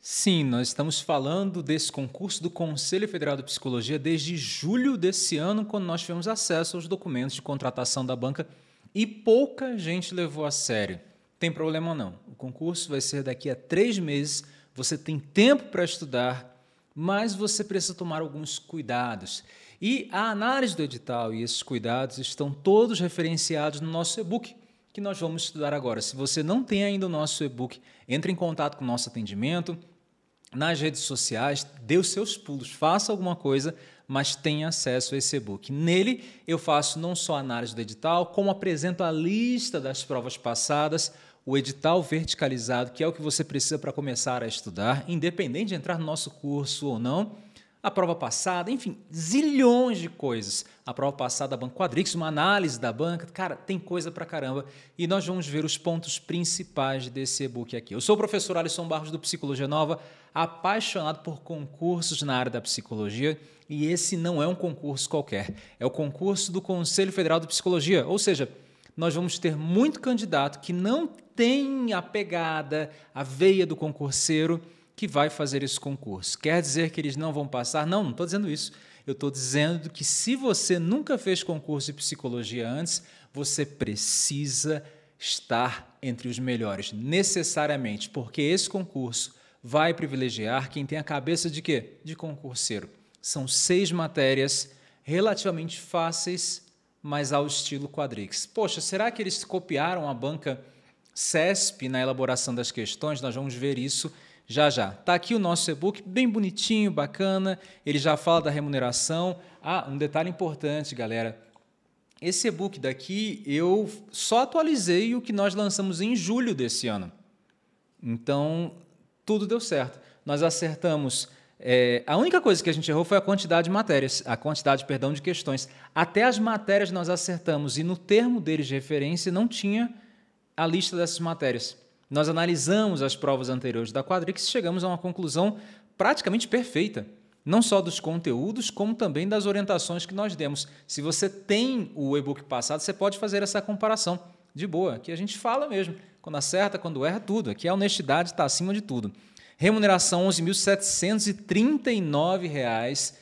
Sim, nós estamos falando desse concurso do Conselho Federal de Psicologia desde julho desse ano, quando nós tivemos acesso aos documentos de contratação da banca e pouca gente levou a sério. Tem problema não. O concurso vai ser daqui a três meses, você tem tempo para estudar, mas você precisa tomar alguns cuidados. E a análise do edital e esses cuidados estão todos referenciados no nosso e-book, que nós vamos estudar agora. Se você não tem ainda o nosso e-book, entre em contato com o nosso atendimento nas redes sociais, dê os seus pulos, faça alguma coisa, mas tenha acesso a esse e-book. Nele eu faço não só análise do edital, como apresento a lista das provas passadas, o edital verticalizado, que é o que você precisa para começar a estudar, independente de entrar no nosso curso ou não a prova passada, enfim, zilhões de coisas. A prova passada da Banco Quadrix, uma análise da banca, cara, tem coisa pra caramba. E nós vamos ver os pontos principais desse e-book aqui. Eu sou o professor Alisson Barros do Psicologia Nova, apaixonado por concursos na área da psicologia. E esse não é um concurso qualquer, é o concurso do Conselho Federal de Psicologia, ou seja, nós vamos ter muito candidato que não tem a pegada, a veia do concurseiro que vai fazer esse concurso. Quer dizer que eles não vão passar? Não, não estou dizendo isso. Eu estou dizendo que se você nunca fez concurso de psicologia antes, você precisa estar entre os melhores, necessariamente, porque esse concurso vai privilegiar quem tem a cabeça de quê? De concurseiro. São seis matérias relativamente fáceis, mas ao estilo quadrix. Poxa, será que eles copiaram a banca CESP na elaboração das questões? Nós vamos ver isso já já. Tá aqui o nosso e-book bem bonitinho, bacana. Ele já fala da remuneração. Ah, um detalhe importante, galera. Esse e-book daqui eu só atualizei o que nós lançamos em julho desse ano. Então, tudo deu certo. Nós acertamos é, a única coisa que a gente errou foi a quantidade de matérias, a quantidade, perdão, de questões. Até as matérias nós acertamos e no termo deles de referência não tinha a lista dessas matérias. Nós analisamos as provas anteriores da Quadrix e chegamos a uma conclusão praticamente perfeita, não só dos conteúdos, como também das orientações que nós demos. Se você tem o e-book passado, você pode fazer essa comparação de boa, que a gente fala mesmo, quando acerta, quando erra, tudo. Aqui a honestidade está acima de tudo. Remuneração R$ 11.739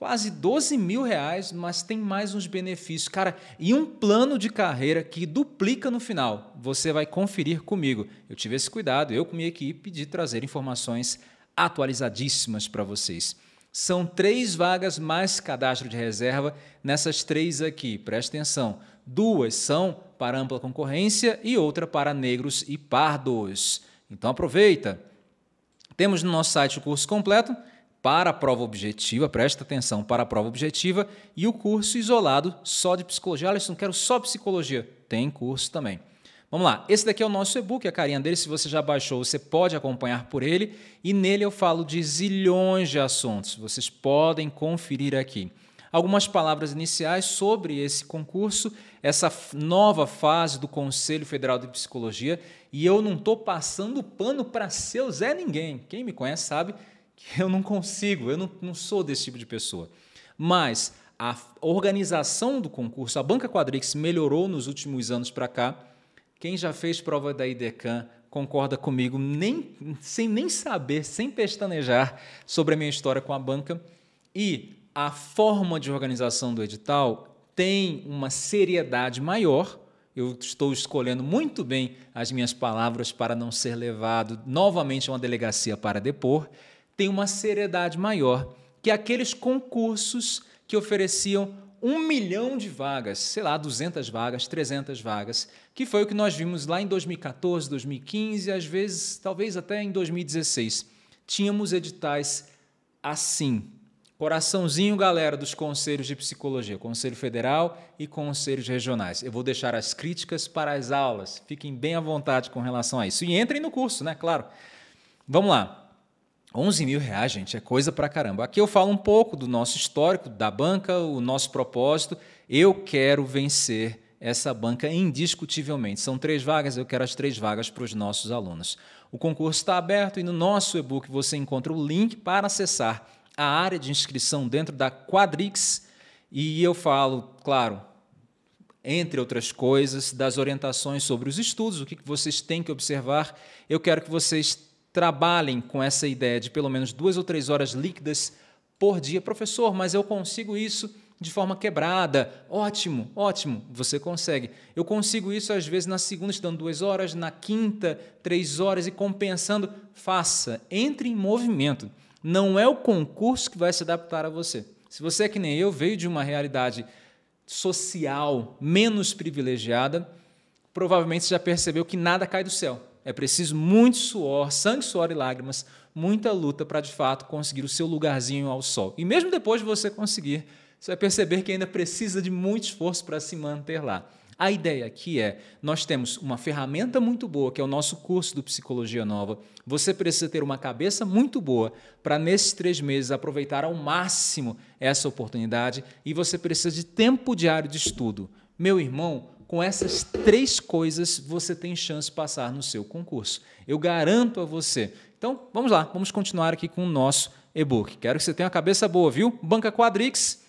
quase 12 mil reais, mas tem mais uns benefícios, cara, e um plano de carreira que duplica no final. Você vai conferir comigo. Eu tive esse cuidado, eu com minha equipe, de trazer informações atualizadíssimas para vocês. São três vagas mais cadastro de reserva nessas três aqui, presta atenção. Duas são para ampla concorrência e outra para negros e pardos. Então aproveita. Temos no nosso site o curso completo para a prova objetiva, presta atenção, para a prova objetiva, e o curso isolado só de psicologia. Alisson, quero só psicologia. Tem curso também. Vamos lá, esse daqui é o nosso e-book, a carinha dele, se você já baixou, você pode acompanhar por ele, e nele eu falo de zilhões de assuntos, vocês podem conferir aqui. Algumas palavras iniciais sobre esse concurso, essa nova fase do Conselho Federal de Psicologia, e eu não estou passando pano para seu Zé ninguém, quem me conhece sabe eu não consigo, eu não, não sou desse tipo de pessoa. Mas a organização do concurso, a banca Quadrix melhorou nos últimos anos para cá. Quem já fez prova da IDECAM concorda comigo, nem, sem nem saber, sem pestanejar sobre a minha história com a banca. E a forma de organização do edital tem uma seriedade maior. Eu estou escolhendo muito bem as minhas palavras para não ser levado novamente a uma delegacia para depor tem uma seriedade maior que aqueles concursos que ofereciam um milhão de vagas, sei lá, 200 vagas, 300 vagas, que foi o que nós vimos lá em 2014, 2015, às vezes, talvez até em 2016. Tínhamos editais assim. Coraçãozinho, galera, dos conselhos de psicologia, Conselho Federal e Conselhos Regionais. Eu vou deixar as críticas para as aulas. Fiquem bem à vontade com relação a isso. E entrem no curso, né? Claro. Vamos lá. 11 mil reais, gente, é coisa pra caramba. Aqui eu falo um pouco do nosso histórico, da banca, o nosso propósito. Eu quero vencer essa banca indiscutivelmente. São três vagas, eu quero as três vagas para os nossos alunos. O concurso está aberto e no nosso e-book você encontra o link para acessar a área de inscrição dentro da Quadrix. E eu falo, claro, entre outras coisas, das orientações sobre os estudos, o que vocês têm que observar. Eu quero que vocês trabalhem com essa ideia de pelo menos duas ou três horas líquidas por dia. Professor, mas eu consigo isso de forma quebrada. Ótimo, ótimo, você consegue. Eu consigo isso às vezes na segunda estudando duas horas, na quinta três horas e compensando. Faça, entre em movimento. Não é o concurso que vai se adaptar a você. Se você é que nem eu, veio de uma realidade social menos privilegiada, provavelmente você já percebeu que nada cai do céu é preciso muito suor, sangue, suor e lágrimas, muita luta para de fato conseguir o seu lugarzinho ao sol. E mesmo depois de você conseguir, você vai perceber que ainda precisa de muito esforço para se manter lá. A ideia aqui é: nós temos uma ferramenta muito boa, que é o nosso curso do Psicologia Nova. Você precisa ter uma cabeça muito boa para, nesses três meses, aproveitar ao máximo essa oportunidade e você precisa de tempo diário de estudo. Meu irmão, com essas três coisas você tem chance de passar no seu concurso. Eu garanto a você. Então, vamos lá, vamos continuar aqui com o nosso e-book. Quero que você tenha a cabeça boa, viu? Banca Quadrix,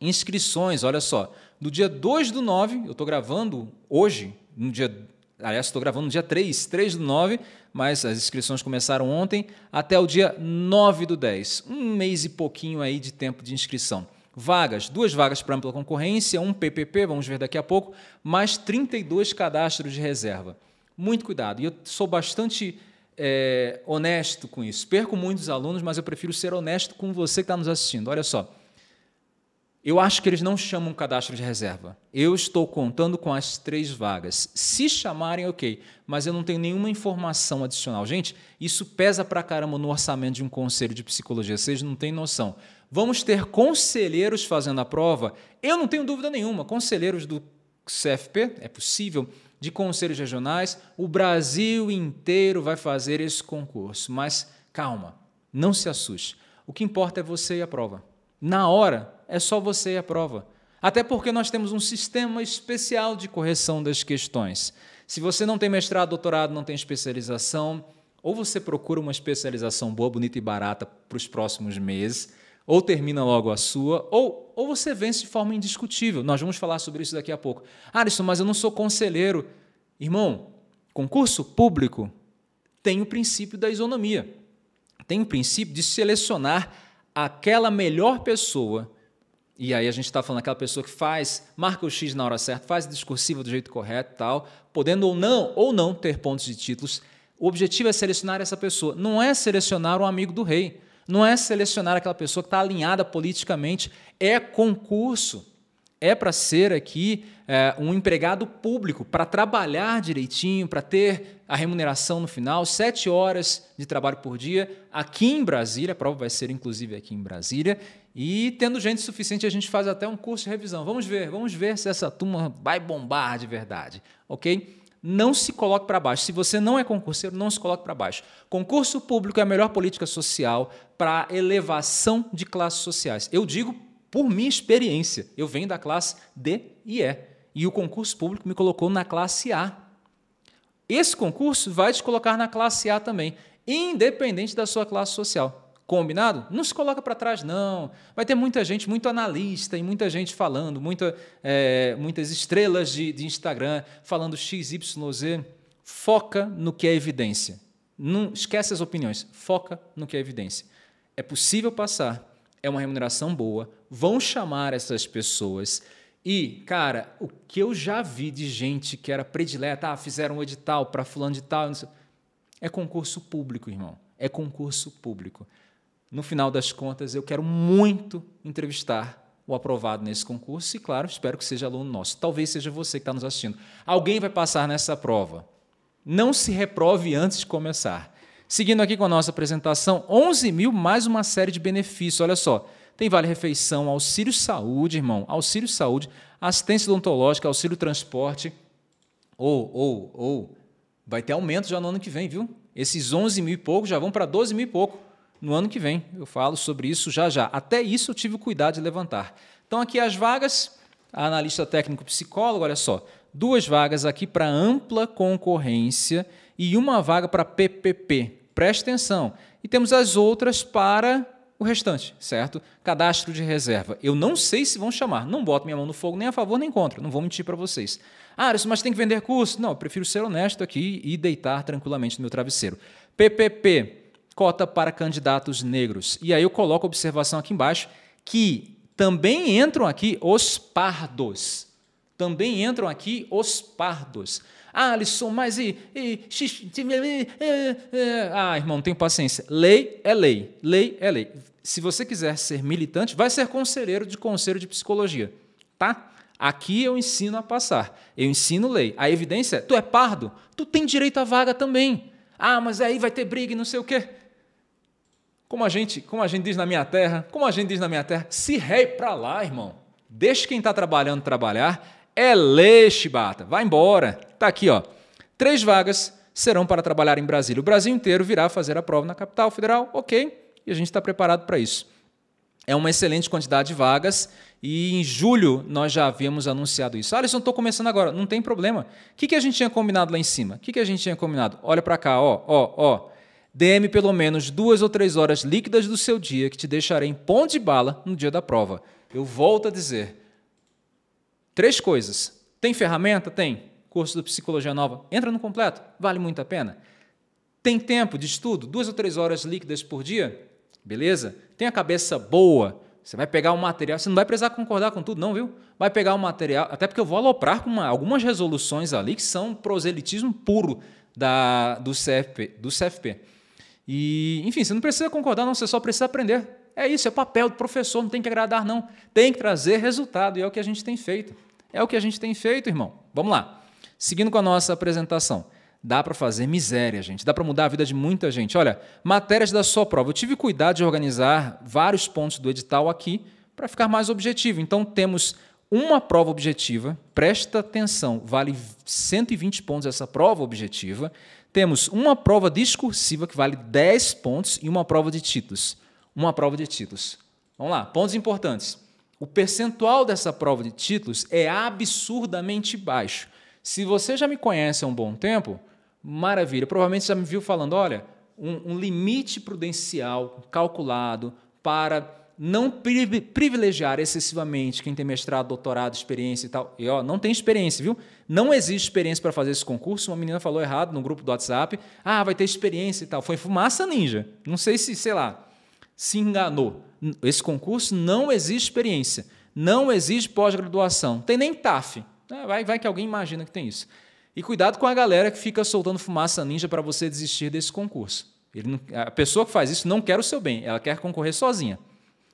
inscrições, olha só. Do dia 2 do 9, eu estou gravando hoje, no dia. Aliás, estou gravando no dia 3, 3 do 9, mas as inscrições começaram ontem, até o dia 9 do 10. Um mês e pouquinho aí de tempo de inscrição vagas, duas vagas para ampla concorrência, um PPP, vamos ver daqui a pouco, mais 32 cadastros de reserva. Muito cuidado. E eu sou bastante é, honesto com isso. Perco muitos alunos, mas eu prefiro ser honesto com você que está nos assistindo. Olha só. Eu acho que eles não chamam um cadastro de reserva. Eu estou contando com as três vagas. Se chamarem, ok, mas eu não tenho nenhuma informação adicional. Gente, isso pesa pra caramba no orçamento de um conselho de psicologia, vocês não têm noção. Vamos ter conselheiros fazendo a prova? Eu não tenho dúvida nenhuma. Conselheiros do CFP, é possível, de conselhos regionais, o Brasil inteiro vai fazer esse concurso. Mas calma, não se assuste. O que importa é você e a prova. Na hora, é só você a prova. Até porque nós temos um sistema especial de correção das questões. Se você não tem mestrado, doutorado, não tem especialização, ou você procura uma especialização boa, bonita e barata para os próximos meses, ou termina logo a sua, ou, ou você vence de forma indiscutível. Nós vamos falar sobre isso daqui a pouco. Alisson, mas eu não sou conselheiro. Irmão, concurso público tem o princípio da isonomia. Tem o princípio de selecionar aquela melhor pessoa e aí a gente está falando aquela pessoa que faz, marca o X na hora certa, faz a discursiva do jeito correto e tal, podendo ou não, ou não ter pontos de títulos. O objetivo é selecionar essa pessoa. Não é selecionar um amigo do rei. Não é selecionar aquela pessoa que está alinhada politicamente. É concurso é para ser aqui é, um empregado público, para trabalhar direitinho, para ter a remuneração no final, sete horas de trabalho por dia aqui em Brasília, a prova vai ser inclusive aqui em Brasília, e tendo gente suficiente a gente faz até um curso de revisão. Vamos ver, vamos ver se essa turma vai bombar de verdade, ok? não se coloque para baixo. Se você não é concurseiro, não se coloque para baixo. Concurso público é a melhor política social para elevação de classes sociais. Eu digo por minha experiência. Eu venho da classe D e E. E o concurso público me colocou na classe A. Esse concurso vai te colocar na classe A também, independente da sua classe social. Combinado? Não se coloca para trás, não. Vai ter muita gente, muito analista e muita gente falando, muita, é, muitas estrelas de, de Instagram falando XYZ. Foca no que é evidência. Não esquece as opiniões, foca no que é evidência. É possível passar é uma remuneração boa, vão chamar essas pessoas. E, cara, o que eu já vi de gente que era predileta, ah, fizeram um edital para fulano de tal, é concurso público, irmão. É concurso público. No final das contas, eu quero muito entrevistar o aprovado nesse concurso e, claro, espero que seja aluno nosso. Talvez seja você que está nos assistindo. Alguém vai passar nessa prova. Não se reprove antes de começar. Seguindo aqui com a nossa apresentação, 11 mil mais uma série de benefícios. Olha só, tem vale-refeição, auxílio-saúde, irmão, auxílio-saúde, assistência odontológica, auxílio-transporte. Ou, oh, ou, oh, ou, oh. vai ter aumento já no ano que vem, viu? Esses 11 mil e pouco já vão para 12 mil e pouco no ano que vem. Eu falo sobre isso já já. Até isso eu tive o cuidado de levantar. Então, aqui as vagas, analista técnico psicólogo, olha só, duas vagas aqui para ampla concorrência e uma vaga para PPP. Preste atenção. E temos as outras para o restante, certo? Cadastro de reserva. Eu não sei se vão chamar. Não boto minha mão no fogo nem a favor nem contra. Não vou mentir para vocês. Ah, mas tem que vender curso? Não, eu prefiro ser honesto aqui e deitar tranquilamente no meu travesseiro. PPP, cota para candidatos negros. E aí eu coloco a observação aqui embaixo que também entram aqui os pardos. Também entram aqui os pardos. Ah, Alisson, mas e. e Ah, irmão, tenha paciência. Lei é lei. Lei é lei. Se você quiser ser militante, vai ser conselheiro de conselho de psicologia. Tá? Aqui eu ensino a passar. Eu ensino lei. A evidência é: tu é pardo, tu tem direito à vaga também. Ah, mas aí vai ter briga e não sei o quê. Como a gente, como a gente diz na minha terra, como a gente diz na minha terra, se rei para lá, irmão. Deixe quem está trabalhando trabalhar é Chibata. Vai embora. Tá aqui, ó. Três vagas serão para trabalhar em Brasília. O Brasil inteiro virá fazer a prova na capital federal, ok? E a gente está preparado para isso. É uma excelente quantidade de vagas e em julho nós já havíamos anunciado isso. Alisson, estou começando agora, não tem problema. O que, que a gente tinha combinado lá em cima? O que, que a gente tinha combinado? Olha para cá, ó, ó, ó. DM pelo menos duas ou três horas líquidas do seu dia que te deixarei em ponto de bala no dia da prova. Eu volto a dizer, Três coisas. Tem ferramenta? Tem. Curso do Psicologia Nova. Entra no completo. Vale muito a pena. Tem tempo de estudo? Duas ou três horas líquidas por dia? Beleza? Tem a cabeça boa? Você vai pegar o um material, você não vai precisar concordar com tudo, não, viu? Vai pegar o um material, até porque eu vou aloprar com uma, algumas resoluções ali que são proselitismo puro da, do, CFP, do CFP. E, enfim, você não precisa concordar, não, você só precisa aprender. É isso, é papel do professor, não tem que agradar, não. Tem que trazer resultado, e é o que a gente tem feito. É o que a gente tem feito, irmão. Vamos lá. Seguindo com a nossa apresentação. Dá para fazer miséria, gente. Dá para mudar a vida de muita gente. Olha, matérias da sua prova. Eu tive cuidado de organizar vários pontos do edital aqui para ficar mais objetivo. Então, temos uma prova objetiva. Presta atenção, vale 120 pontos essa prova objetiva. Temos uma prova discursiva que vale 10 pontos e uma prova de títulos uma prova de títulos. Vamos lá, pontos importantes. O percentual dessa prova de títulos é absurdamente baixo. Se você já me conhece há um bom tempo, maravilha. Provavelmente já me viu falando: olha, um, um limite prudencial calculado para não privilegiar excessivamente quem tem mestrado, doutorado, experiência e tal. E ó, não tem experiência, viu? Não existe experiência para fazer esse concurso. Uma menina falou errado no grupo do WhatsApp. Ah, vai ter experiência e tal. Foi fumaça ninja. Não sei se, sei lá, se enganou. Esse concurso não exige experiência, não exige pós-graduação, tem nem TAF. É, vai, vai que alguém imagina que tem isso. E cuidado com a galera que fica soltando fumaça ninja para você desistir desse concurso. Não, a pessoa que faz isso não quer o seu bem, ela quer concorrer sozinha.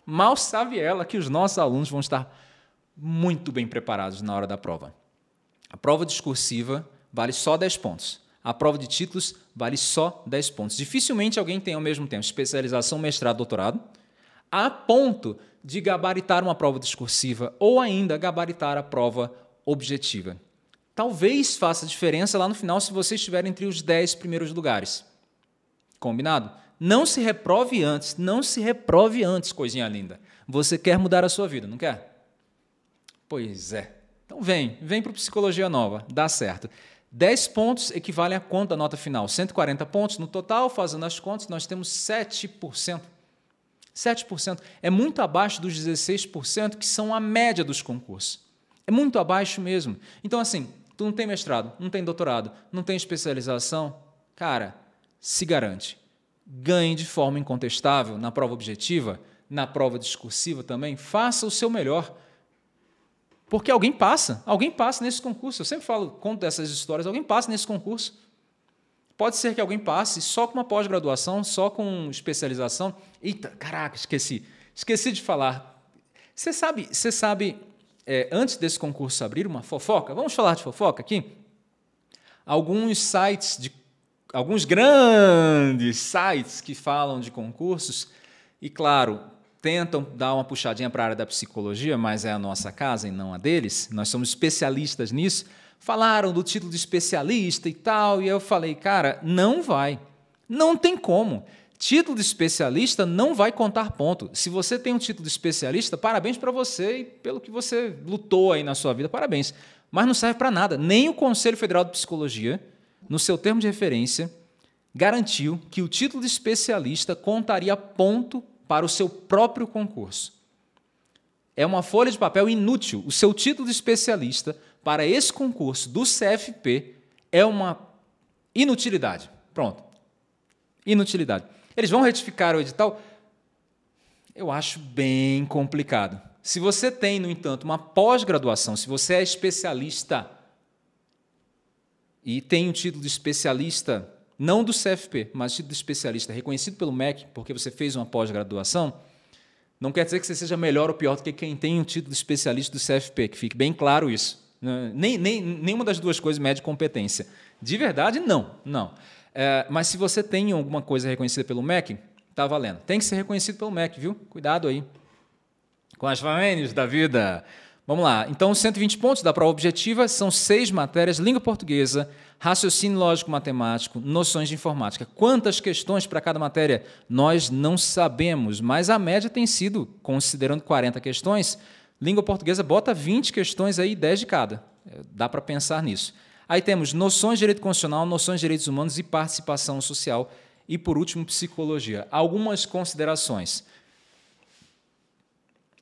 Mal sabe ela que os nossos alunos vão estar muito bem preparados na hora da prova. A prova discursiva vale só 10 pontos a prova de títulos vale só 10 pontos. Dificilmente alguém tem ao mesmo tempo especialização, mestrado, doutorado, a ponto de gabaritar uma prova discursiva ou ainda gabaritar a prova objetiva. Talvez faça diferença lá no final se você estiver entre os 10 primeiros lugares. Combinado? Não se reprove antes, não se reprove antes, coisinha linda. Você quer mudar a sua vida, não quer? Pois é. Então vem, vem para o Psicologia Nova, dá certo. 10 pontos equivalem a quanto da nota final? 140 pontos no total, fazendo as contas, nós temos 7%. 7% é muito abaixo dos 16% que são a média dos concursos. É muito abaixo mesmo. Então assim, tu não tem mestrado, não tem doutorado, não tem especialização, cara, se garante. Ganhe de forma incontestável na prova objetiva, na prova discursiva também, faça o seu melhor. Porque alguém passa, alguém passa nesse concurso. Eu sempre falo, conto dessas histórias, alguém passa nesse concurso. Pode ser que alguém passe só com uma pós-graduação, só com especialização. Eita, caraca, esqueci. Esqueci de falar. Você sabe, você sabe, é, antes desse concurso abrir, uma fofoca? Vamos falar de fofoca aqui? Alguns sites de. Alguns grandes sites que falam de concursos, e claro, tentam dar uma puxadinha para a área da psicologia, mas é a nossa casa e não a deles. Nós somos especialistas nisso. Falaram do título de especialista e tal, e eu falei, cara, não vai. Não tem como. Título de especialista não vai contar ponto. Se você tem um título de especialista, parabéns para você e pelo que você lutou aí na sua vida, parabéns. Mas não serve para nada. Nem o Conselho Federal de Psicologia, no seu termo de referência, garantiu que o título de especialista contaria ponto para o seu próprio concurso. É uma folha de papel inútil. O seu título de especialista para esse concurso do CFP é uma inutilidade. Pronto. Inutilidade. Eles vão retificar o edital? Eu acho bem complicado. Se você tem, no entanto, uma pós-graduação, se você é especialista e tem um título de especialista não do CFP, mas título de especialista reconhecido pelo MEC, porque você fez uma pós-graduação, não quer dizer que você seja melhor ou pior do que quem tem um título de especialista do CFP, que fique bem claro isso. Né? Nem, nem, nenhuma das duas coisas mede competência. De verdade, não, não. É, mas se você tem alguma coisa reconhecida pelo MEC, tá valendo. Tem que ser reconhecido pelo MEC, viu? Cuidado aí. Com as famílias da vida. Vamos lá. Então, 120 pontos da prova objetiva são seis matérias: língua portuguesa, raciocínio lógico-matemático, noções de informática. Quantas questões para cada matéria? Nós não sabemos, mas a média tem sido, considerando 40 questões, língua portuguesa bota 20 questões aí, 10 de cada. É, dá para pensar nisso. Aí temos noções de direito constitucional, noções de direitos humanos e participação social. E, por último, psicologia. Algumas considerações.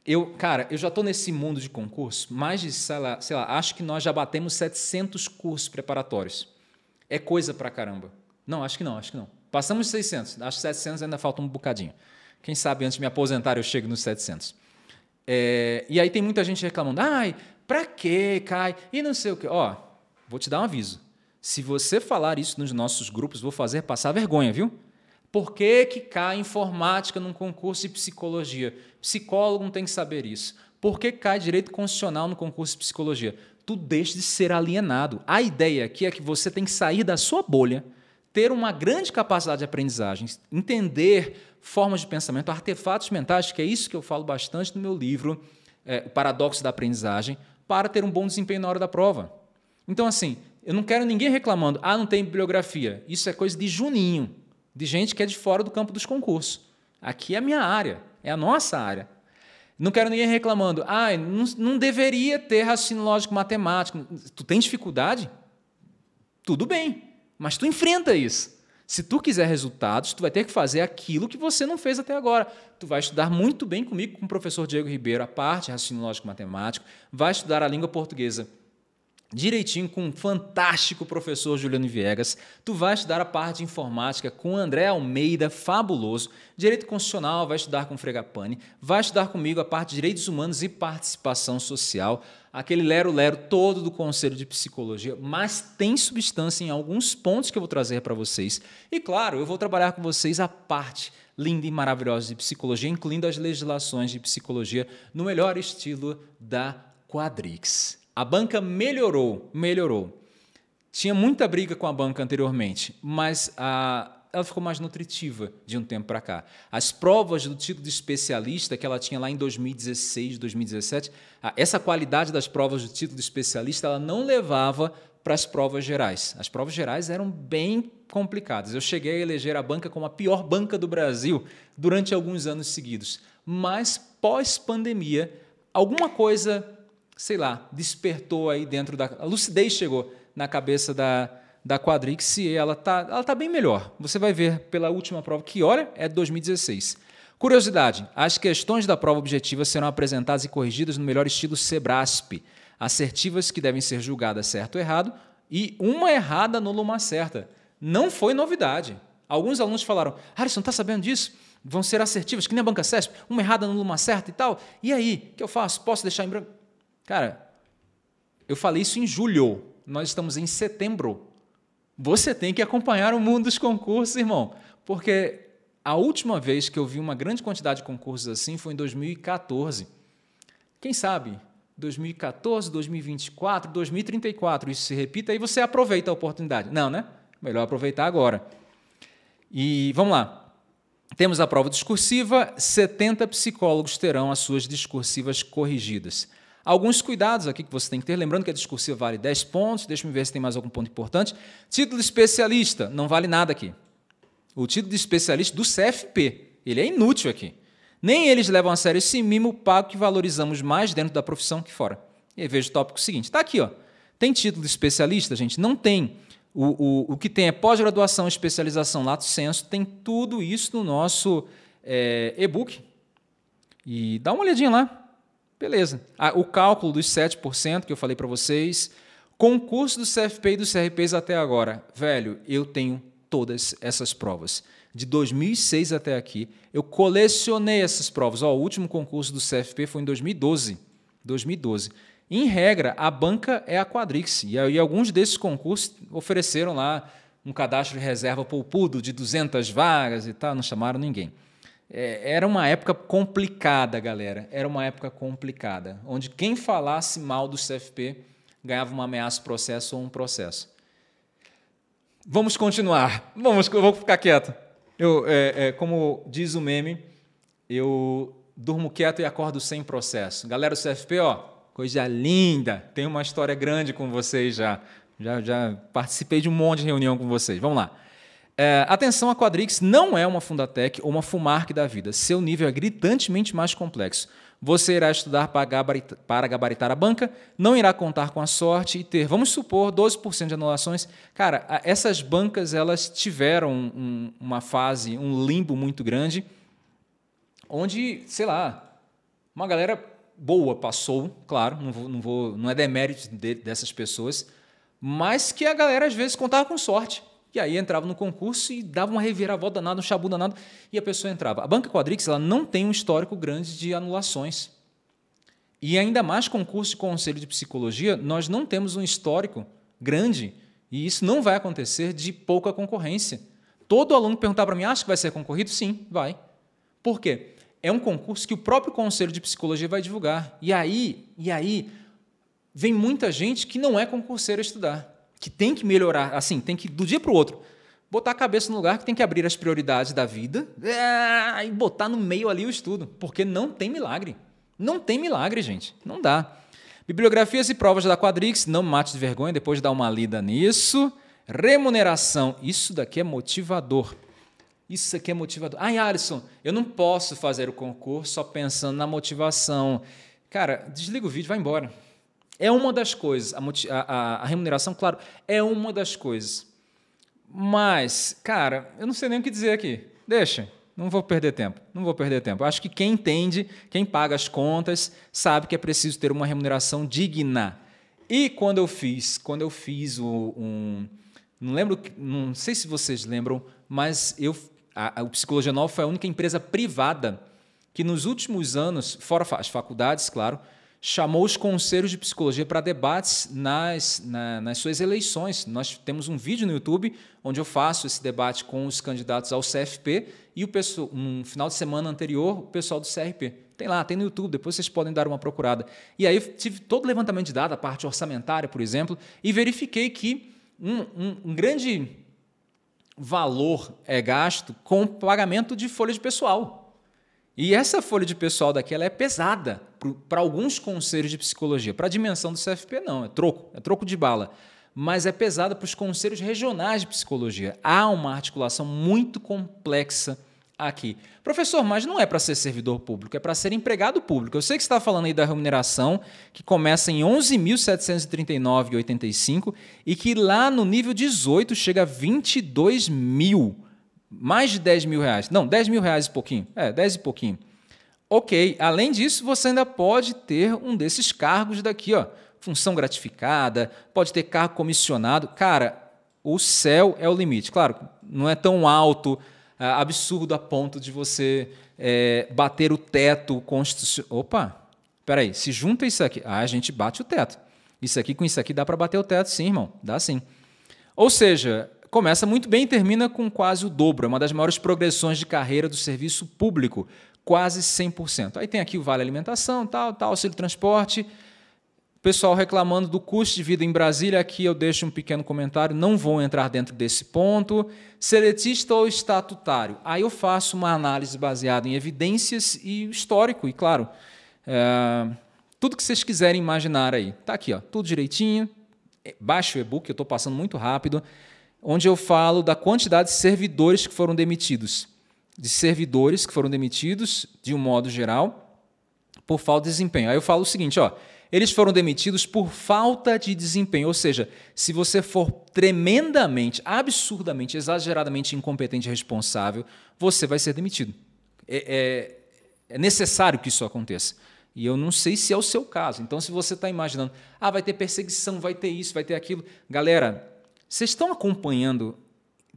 Eu, cara, eu já estou nesse mundo de concurso, mais de, sei lá, sei lá, acho que nós já batemos 700 cursos preparatórios. É coisa pra caramba. Não, acho que não, acho que não. Passamos de 600, acho que 700 ainda falta um bocadinho. Quem sabe antes de me aposentar eu chego nos 700. É, e aí tem muita gente reclamando, ai, pra que, Cai? E não sei o quê. Ó, vou te dar um aviso. Se você falar isso nos nossos grupos, vou fazer passar vergonha, viu? Por que, que cai informática num concurso de psicologia? Psicólogo não tem que saber isso. Por que cai direito constitucional no concurso de psicologia? Tu deixa de ser alienado. A ideia aqui é que você tem que sair da sua bolha, ter uma grande capacidade de aprendizagem, entender formas de pensamento, artefatos mentais, que é isso que eu falo bastante no meu livro, é, O Paradoxo da Aprendizagem, para ter um bom desempenho na hora da prova. Então, assim, eu não quero ninguém reclamando, ah, não tem bibliografia. Isso é coisa de Juninho de gente que é de fora do campo dos concursos. Aqui é a minha área, é a nossa área. Não quero ninguém reclamando. Ah, não, não deveria ter raciocínio lógico matemático. Tu tem dificuldade? Tudo bem, mas tu enfrenta isso. Se tu quiser resultados, tu vai ter que fazer aquilo que você não fez até agora. Tu vai estudar muito bem comigo, com o professor Diego Ribeiro, a parte raciocínio lógico matemático, vai estudar a língua portuguesa direitinho com o um fantástico professor Juliano Viegas. Tu vai estudar a parte de informática com André Almeida, fabuloso. Direito constitucional, vai estudar com Fregapane. Vai estudar comigo a parte de direitos humanos e participação social. Aquele lero-lero todo do Conselho de Psicologia, mas tem substância em alguns pontos que eu vou trazer para vocês. E claro, eu vou trabalhar com vocês a parte linda e maravilhosa de psicologia, incluindo as legislações de psicologia no melhor estilo da Quadrix. A banca melhorou, melhorou. Tinha muita briga com a banca anteriormente, mas a, ela ficou mais nutritiva de um tempo para cá. As provas do título tipo de especialista que ela tinha lá em 2016, 2017, essa qualidade das provas do título tipo de especialista ela não levava para as provas gerais. As provas gerais eram bem complicadas. Eu cheguei a eleger a banca como a pior banca do Brasil durante alguns anos seguidos. Mas pós-pandemia, alguma coisa sei lá, despertou aí dentro da. A lucidez chegou na cabeça da, da Quadrix e ela tá, ela tá bem melhor. Você vai ver pela última prova, que hora é de 2016. Curiosidade: as questões da prova objetiva serão apresentadas e corrigidas no melhor estilo Sebrasp, assertivas que devem ser julgadas certo ou errado, e uma errada no uma certa. Não foi novidade. Alguns alunos falaram: Harrison, tá sabendo disso? Vão ser assertivas, que nem a banca CESP, uma errada no uma certa e tal. E aí, o que eu faço? Posso deixar em branco? Cara, eu falei isso em julho, nós estamos em setembro. Você tem que acompanhar o mundo dos concursos, irmão, porque a última vez que eu vi uma grande quantidade de concursos assim foi em 2014. Quem sabe 2014, 2024, 2034 isso se repita e você aproveita a oportunidade. Não, né? Melhor aproveitar agora. E vamos lá. Temos a prova discursiva, 70 psicólogos terão as suas discursivas corrigidas alguns cuidados aqui que você tem que ter. Lembrando que a discursiva vale 10 pontos. Deixa eu ver se tem mais algum ponto importante. Título especialista, não vale nada aqui. O título de especialista do CFP, ele é inútil aqui. Nem eles levam a sério esse mimo pago que valorizamos mais dentro da profissão que fora. E aí veja o tópico seguinte. Está aqui, ó. Tem título de especialista, gente? Não tem. O, o, o que tem é pós-graduação, especialização, lato senso. Tem tudo isso no nosso é, e-book. E dá uma olhadinha lá. Beleza. Ah, o cálculo dos 7% que eu falei para vocês, concurso do CFP e dos CRPs até agora. Velho, eu tenho todas essas provas. De 2006 até aqui, eu colecionei essas provas. Ó, o último concurso do CFP foi em 2012. 2012. Em regra, a banca é a Quadrix. E aí alguns desses concursos ofereceram lá um cadastro de reserva poupudo de 200 vagas e tal, não chamaram ninguém. É, era uma época complicada, galera. Era uma época complicada, onde quem falasse mal do CFP ganhava uma ameaça processo ou um processo. Vamos continuar. Vamos, eu vou ficar quieto. Eu, é, é, como diz o meme, eu durmo quieto e acordo sem processo. Galera do CFP, ó, coisa linda. Tenho uma história grande com vocês já. Já, já participei de um monte de reunião com vocês. Vamos lá. É, atenção, a Quadrix não é uma Fundatec ou uma Fumarc da vida. Seu nível é gritantemente mais complexo. Você irá estudar para gabaritar, para gabaritar a banca, não irá contar com a sorte e ter, vamos supor, 12% de anulações. Cara, essas bancas elas tiveram um, uma fase, um limbo muito grande, onde, sei lá, uma galera boa passou, claro, não, vou, não, vou, não é demérito de, dessas pessoas, mas que a galera às vezes contava com sorte. E aí entrava no concurso e dava uma reviravolta danada, um chabu danado, e a pessoa entrava. A Banca Quadrix ela não tem um histórico grande de anulações. E ainda mais concurso de conselho de psicologia, nós não temos um histórico grande, e isso não vai acontecer de pouca concorrência. Todo aluno perguntar para mim, acha que vai ser concorrido? Sim, vai. Por quê? É um concurso que o próprio Conselho de Psicologia vai divulgar. E aí, e aí vem muita gente que não é concurseiro estudar que tem que melhorar, assim, tem que, do dia para o outro, botar a cabeça no lugar que tem que abrir as prioridades da vida é, e botar no meio ali o estudo, porque não tem milagre. Não tem milagre, gente. Não dá. Bibliografias e provas da Quadrix, não mate de vergonha, depois dá uma lida nisso. Remuneração, isso daqui é motivador. Isso aqui é motivador. Ai, Alisson, eu não posso fazer o concurso só pensando na motivação. Cara, desliga o vídeo, vai embora. É uma das coisas. A, a, a, remuneração, claro, é uma das coisas. Mas, cara, eu não sei nem o que dizer aqui. Deixa. Não vou perder tempo. Não vou perder tempo. Acho que quem entende, quem paga as contas, sabe que é preciso ter uma remuneração digna. E quando eu fiz, quando eu fiz o, um. Não lembro, não sei se vocês lembram, mas eu. A, a, o Psicologia Nova foi a única empresa privada que nos últimos anos, fora as faculdades, claro, chamou os conselhos de psicologia para debates nas, na, nas suas eleições. Nós temos um vídeo no YouTube onde eu faço esse debate com os candidatos ao CFP e o pessoal, um final de semana anterior, o pessoal do CRP. Tem lá, tem no YouTube, depois vocês podem dar uma procurada. E aí tive todo o levantamento de dados, a parte orçamentária, por exemplo, e verifiquei que um, um, um grande valor é gasto com pagamento de folha de pessoal e essa folha de pessoal daqui ela é pesada para alguns conselhos de psicologia. Para a dimensão do CFP, não, é troco, é troco de bala. Mas é pesada para os conselhos regionais de psicologia. Há uma articulação muito complexa aqui. Professor, mas não é para ser servidor público, é para ser empregado público. Eu sei que você está falando aí da remuneração, que começa em 11.739,85 e que lá no nível 18 chega a 22 mil mais de 10 mil reais. Não, 10 mil reais e pouquinho. É, 10 e pouquinho. Ok, além disso, você ainda pode ter um desses cargos daqui, ó. Função gratificada, pode ter cargo comissionado. Cara, o céu é o limite. Claro, não é tão alto, é, absurdo a ponto de você é, bater o teto constitucional. Opa, peraí, se junta isso aqui. Ah, a gente bate o teto. Isso aqui com isso aqui dá para bater o teto, sim, irmão. Dá sim. Ou seja, começa muito bem e termina com quase o dobro. É uma das maiores progressões de carreira do serviço público, quase 100%. Aí tem aqui o vale alimentação, tal, tal, auxílio transporte. pessoal reclamando do custo de vida em Brasília, aqui eu deixo um pequeno comentário, não vou entrar dentro desse ponto. Seletista ou estatutário? Aí eu faço uma análise baseada em evidências e histórico, e claro, é, tudo que vocês quiserem imaginar aí. Está aqui, ó, tudo direitinho. É, Baixe o e-book, eu estou passando muito rápido onde eu falo da quantidade de servidores que foram demitidos. De servidores que foram demitidos, de um modo geral, por falta de desempenho. Aí eu falo o seguinte, ó. Eles foram demitidos por falta de desempenho, ou seja, se você for tremendamente, absurdamente, exageradamente incompetente e responsável, você vai ser demitido. É, é, é, necessário que isso aconteça. E eu não sei se é o seu caso. Então, se você está imaginando, ah, vai ter perseguição, vai ter isso, vai ter aquilo, galera, vocês estão acompanhando?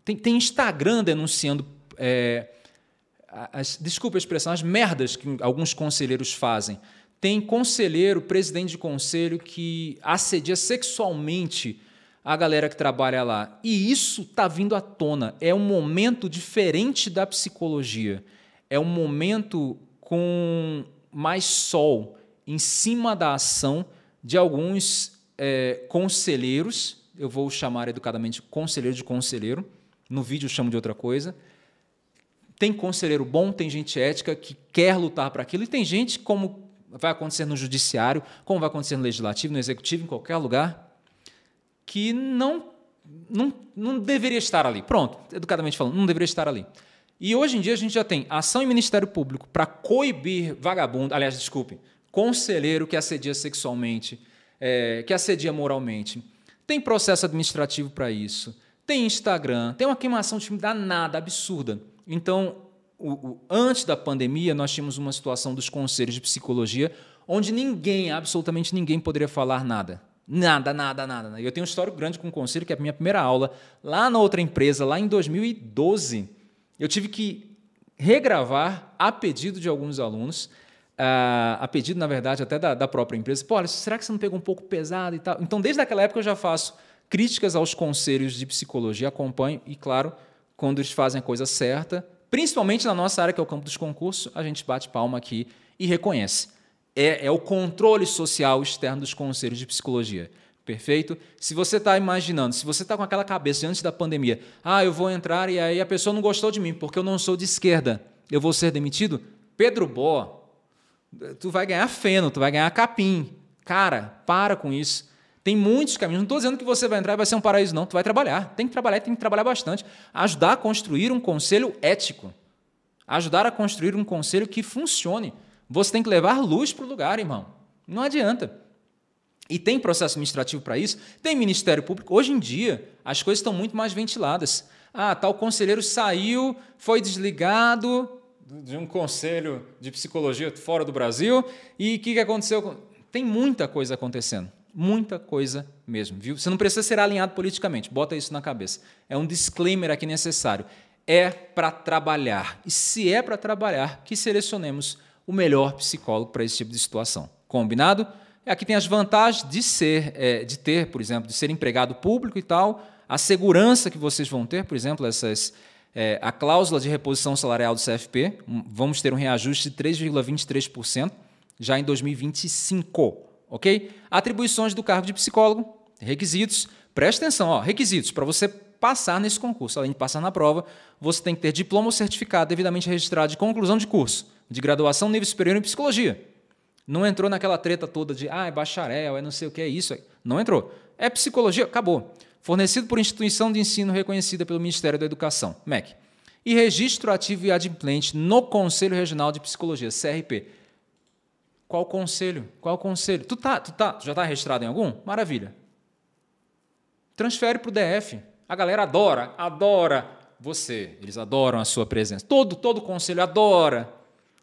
Tem, tem Instagram denunciando. É, as, desculpa a expressão, as merdas que alguns conselheiros fazem. Tem conselheiro, presidente de conselho, que assedia sexualmente a galera que trabalha lá. E isso está vindo à tona. É um momento diferente da psicologia. É um momento com mais sol em cima da ação de alguns é, conselheiros eu vou chamar educadamente conselheiro de conselheiro. No vídeo eu chamo de outra coisa. Tem conselheiro bom, tem gente ética que quer lutar para aquilo, e tem gente, como vai acontecer no judiciário, como vai acontecer no legislativo, no executivo, em qualquer lugar, que não, não, não deveria estar ali. Pronto, educadamente falando, não deveria estar ali. E hoje em dia a gente já tem ação em Ministério Público para coibir vagabundo, aliás, desculpe, conselheiro que assedia sexualmente, é, que assedia moralmente, tem processo administrativo para isso. Tem Instagram. Tem uma queimação de time danada, absurda. Então, o, o, antes da pandemia, nós tínhamos uma situação dos conselhos de psicologia onde ninguém, absolutamente ninguém, poderia falar nada. Nada, nada, nada. Eu tenho um histórico grande com o conselho, que é a minha primeira aula, lá na outra empresa, lá em 2012. Eu tive que regravar a pedido de alguns alunos a, a pedido, na verdade, até da, da própria empresa. Pô, olha, será que você não pegou um pouco pesado e tal? Então, desde aquela época, eu já faço críticas aos conselhos de psicologia, acompanho e, claro, quando eles fazem a coisa certa, principalmente na nossa área, que é o campo dos concursos, a gente bate palma aqui e reconhece. É, é o controle social externo dos conselhos de psicologia. Perfeito? Se você está imaginando, se você está com aquela cabeça antes da pandemia, ah, eu vou entrar e aí a pessoa não gostou de mim porque eu não sou de esquerda, eu vou ser demitido? Pedro Bó, tu vai ganhar feno, tu vai ganhar capim. Cara, para com isso. Tem muitos caminhos. Não estou dizendo que você vai entrar e vai ser um paraíso, não. Tu vai trabalhar. Tem que trabalhar, tem que trabalhar bastante. Ajudar a construir um conselho ético. Ajudar a construir um conselho que funcione. Você tem que levar luz para o lugar, irmão. Não adianta. E tem processo administrativo para isso, tem Ministério Público. Hoje em dia, as coisas estão muito mais ventiladas. Ah, tal conselheiro saiu, foi desligado, de um conselho de psicologia fora do Brasil. E o que, que aconteceu? Tem muita coisa acontecendo. Muita coisa mesmo, viu? Você não precisa ser alinhado politicamente, bota isso na cabeça. É um disclaimer aqui necessário. É para trabalhar. E se é para trabalhar, que selecionemos o melhor psicólogo para esse tipo de situação. Combinado? Aqui tem as vantagens de ser, é, de ter, por exemplo, de ser empregado público e tal, a segurança que vocês vão ter, por exemplo, essas é, a cláusula de reposição salarial do CFP, vamos ter um reajuste de 3,23% já em 2025, ok? Atribuições do cargo de psicólogo, requisitos, presta atenção, ó, requisitos para você passar nesse concurso, além de passar na prova, você tem que ter diploma ou certificado devidamente registrado de conclusão de curso, de graduação nível superior em psicologia. Não entrou naquela treta toda de, ah, é bacharel, é não sei o que, é isso. É-". Não entrou. É psicologia, acabou fornecido por instituição de ensino reconhecida pelo Ministério da Educação, MEC, e registro ativo e adimplente no Conselho Regional de Psicologia, CRP. Qual conselho? Qual conselho? Tu, tá, tu, tá, tu já está registrado em algum? Maravilha. Transfere para o DF. A galera adora, adora você. Eles adoram a sua presença. Todo, todo conselho adora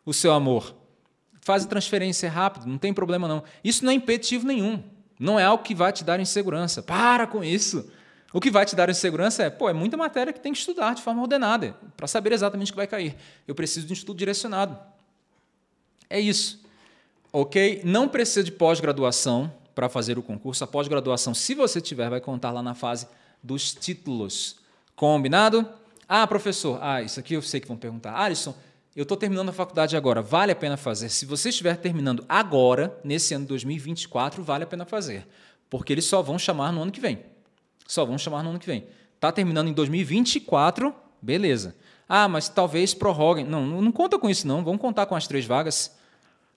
o seu amor. Faz a transferência rápido, não tem problema não. Isso não é impeditivo nenhum. Não é algo que vai te dar insegurança. Para com isso. O que vai te dar insegurança é, pô, é muita matéria que tem que estudar de forma ordenada, para saber exatamente o que vai cair. Eu preciso de um estudo direcionado. É isso. Ok? Não precisa de pós-graduação para fazer o concurso. A pós-graduação, se você tiver, vai contar lá na fase dos títulos. Combinado? Ah, professor, ah, isso aqui eu sei que vão perguntar. Alisson, ah, eu estou terminando a faculdade agora, vale a pena fazer? Se você estiver terminando agora, nesse ano de 2024, vale a pena fazer. Porque eles só vão chamar no ano que vem. Só vão chamar no ano que vem. Está terminando em 2024, beleza. Ah, mas talvez prorroguem. Não, não conta com isso, não. Vamos contar com as três vagas.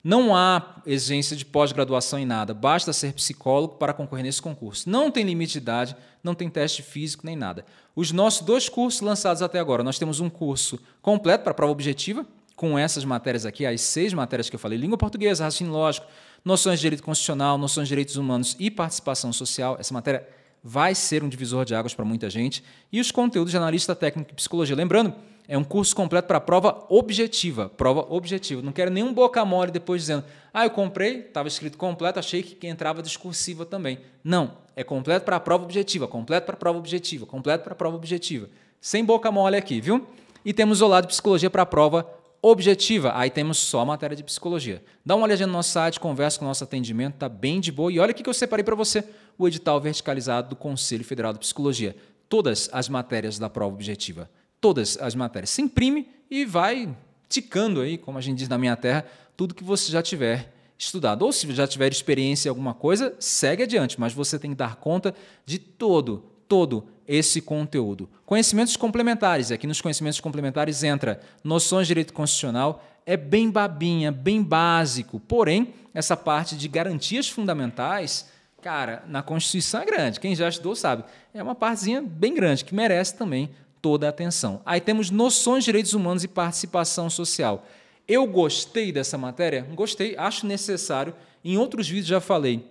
Não há exigência de pós-graduação em nada, basta ser psicólogo para concorrer nesse concurso. Não tem limite de idade, não tem teste físico nem nada. Os nossos dois cursos lançados até agora, nós temos um curso completo para prova objetiva, com essas matérias aqui, as seis matérias que eu falei: língua portuguesa, raciocínio lógico, noções de direito constitucional, noções de direitos humanos e participação social. Essa matéria vai ser um divisor de águas para muita gente. E os conteúdos de analista técnico e psicologia. Lembrando é um curso completo para prova objetiva. Prova objetiva. Não quero nenhum boca mole depois dizendo, ah, eu comprei, estava escrito completo, achei que entrava discursiva também. Não, é completo para a prova objetiva, completo para a prova objetiva, completo para a prova objetiva. Sem boca mole aqui, viu? E temos o lado de psicologia para a prova objetiva. Aí temos só a matéria de psicologia. Dá uma olhadinha no nosso site, conversa com o nosso atendimento, tá bem de boa. E olha o que eu separei para você, o edital verticalizado do Conselho Federal de Psicologia. Todas as matérias da prova objetiva todas as matérias. Se imprime e vai ticando aí, como a gente diz na minha terra, tudo que você já tiver estudado. Ou se já tiver experiência em alguma coisa, segue adiante, mas você tem que dar conta de todo, todo esse conteúdo. Conhecimentos complementares. Aqui é nos conhecimentos complementares entra noções de direito constitucional, é bem babinha, bem básico. Porém, essa parte de garantias fundamentais, cara, na Constituição é grande. Quem já estudou sabe. É uma partezinha bem grande que merece também toda a atenção. Aí temos noções de direitos humanos e participação social. Eu gostei dessa matéria? Gostei, acho necessário. Em outros vídeos já falei.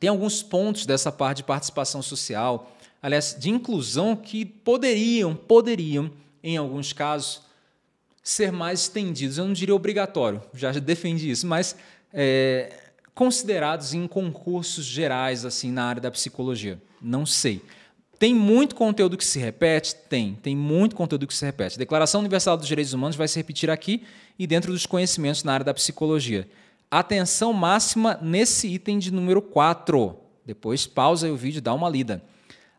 Tem alguns pontos dessa parte de participação social, aliás, de inclusão, que poderiam, poderiam, em alguns casos, ser mais estendidos. Eu não diria obrigatório, já defendi isso, mas é, considerados em concursos gerais, assim, na área da psicologia. Não sei. Tem muito conteúdo que se repete? Tem, tem muito conteúdo que se repete. A Declaração Universal dos Direitos Humanos vai se repetir aqui e dentro dos conhecimentos na área da psicologia. Atenção máxima nesse item de número 4. Depois pausa o vídeo e dá uma lida.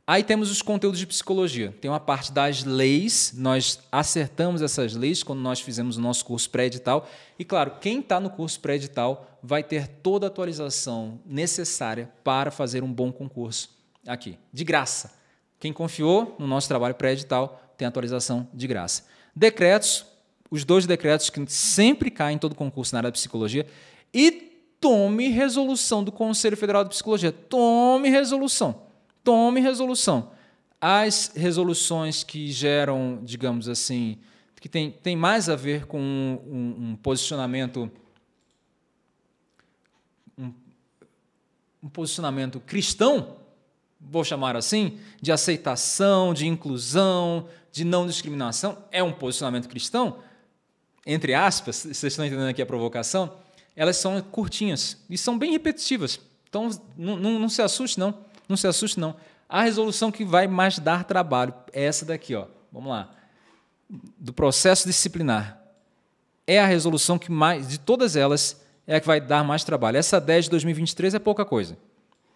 Aí temos os conteúdos de psicologia. Tem uma parte das leis, nós acertamos essas leis quando nós fizemos o nosso curso pré-edital. E claro, quem está no curso pré-edital vai ter toda a atualização necessária para fazer um bom concurso aqui, de graça. Quem confiou no nosso trabalho pré-edital tem atualização de graça. Decretos, os dois decretos que sempre caem em todo concurso na área da psicologia. E tome resolução do Conselho Federal de Psicologia. Tome resolução. Tome resolução. As resoluções que geram, digamos assim, que tem, tem mais a ver com um, um, um posicionamento. Um, um posicionamento cristão, vou chamar assim, de aceitação, de inclusão, de não discriminação, é um posicionamento cristão, entre aspas, vocês estão entendendo aqui a provocação, elas são curtinhas e são bem repetitivas. Então, não, não, não se assuste, não. Não se assuste, não. A resolução que vai mais dar trabalho é essa daqui, ó. Vamos lá. Do processo disciplinar. É a resolução que mais, de todas elas, é a que vai dar mais trabalho. Essa 10 de 2023 é pouca coisa,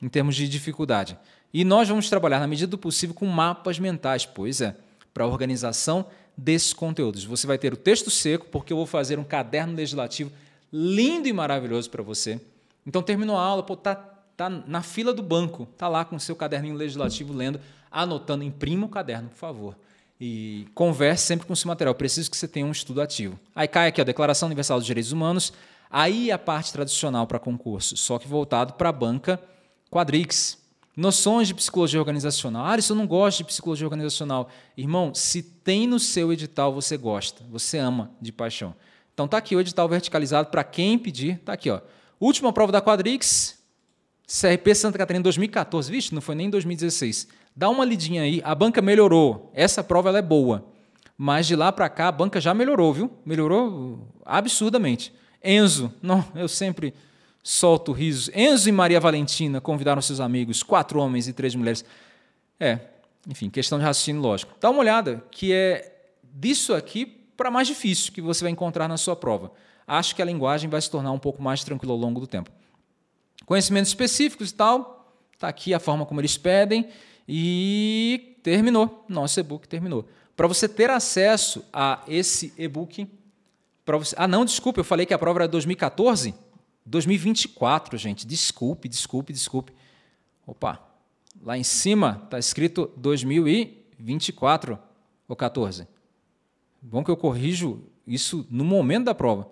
em termos de dificuldade. E nós vamos trabalhar, na medida do possível, com mapas mentais, pois é, para a organização desses conteúdos. Você vai ter o texto seco, porque eu vou fazer um caderno legislativo lindo e maravilhoso para você. Então, terminou a aula, pô, tá, tá na fila do banco, tá lá com o seu caderninho legislativo lendo, anotando, imprima o caderno, por favor. E converse sempre com o seu material. preciso que você tenha um estudo ativo. Aí cai aqui a Declaração Universal dos Direitos Humanos, aí a parte tradicional para concurso, só que voltado para a banca Quadrix, noções de psicologia organizacional. Ah, isso eu não gosto de psicologia organizacional. Irmão, se tem no seu edital, você gosta, você ama de paixão. Então tá aqui o edital verticalizado para quem pedir, tá aqui, ó. Última prova da Quadrix, CRP Santa Catarina 2014. Vixe, não foi nem 2016. Dá uma lidinha aí, a banca melhorou. Essa prova ela é boa. Mas de lá para cá a banca já melhorou, viu? Melhorou absurdamente. Enzo, não, eu sempre solta o riso. Enzo e Maria Valentina convidaram seus amigos, quatro homens e três mulheres. É, enfim, questão de raciocínio lógico. Dá uma olhada, que é disso aqui para mais difícil que você vai encontrar na sua prova. Acho que a linguagem vai se tornar um pouco mais tranquila ao longo do tempo. Conhecimentos específicos e tal, está aqui a forma como eles pedem e terminou. Nosso e-book terminou. Para você ter acesso a esse e-book, você... ah não, desculpa, eu falei que a prova era 2014. 2024, gente. Desculpe, desculpe, desculpe. Opa, lá em cima está escrito 2024 ou 14. Bom que eu corrijo isso no momento da prova.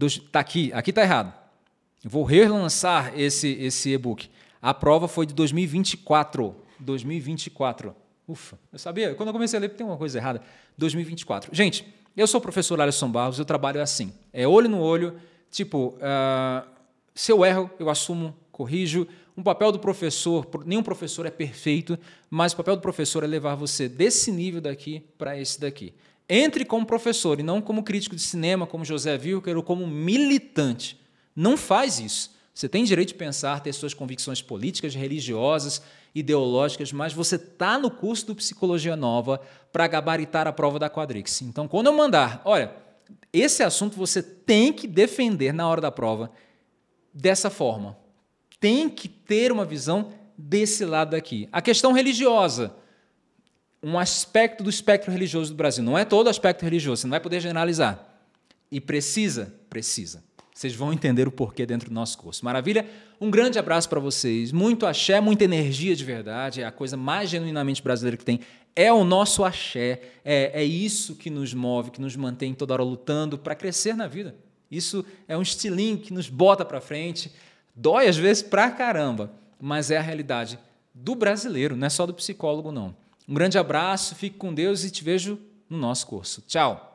Está aqui, aqui está errado. vou relançar esse, esse e-book. A prova foi de 2024. 2024. Ufa, eu sabia. Quando eu comecei a ler, tem uma coisa errada. 2024. Gente, eu sou o professor Alisson Barros, eu trabalho assim. É olho no olho, Tipo, uh, se eu erro, eu assumo, corrijo. Um papel do professor, nenhum professor é perfeito, mas o papel do professor é levar você desse nível daqui para esse daqui. Entre como professor e não como crítico de cinema, como José Wilker ou como militante. Não faz isso. Você tem direito de pensar, ter suas convicções políticas, religiosas, ideológicas, mas você está no curso do Psicologia Nova para gabaritar a prova da Quadrix. Então, quando eu mandar, olha, esse assunto você tem que defender na hora da prova dessa forma. Tem que ter uma visão desse lado aqui. A questão religiosa, um aspecto do espectro religioso do Brasil. Não é todo aspecto religioso, você não vai poder generalizar. E precisa, precisa. Vocês vão entender o porquê dentro do nosso curso. Maravilha? Um grande abraço para vocês. Muito axé, muita energia de verdade. É a coisa mais genuinamente brasileira que tem é o nosso axé, é, é isso que nos move, que nos mantém toda hora lutando para crescer na vida. Isso é um estilinho que nos bota para frente, dói às vezes para caramba, mas é a realidade do brasileiro, não é só do psicólogo, não. Um grande abraço, fique com Deus e te vejo no nosso curso. Tchau!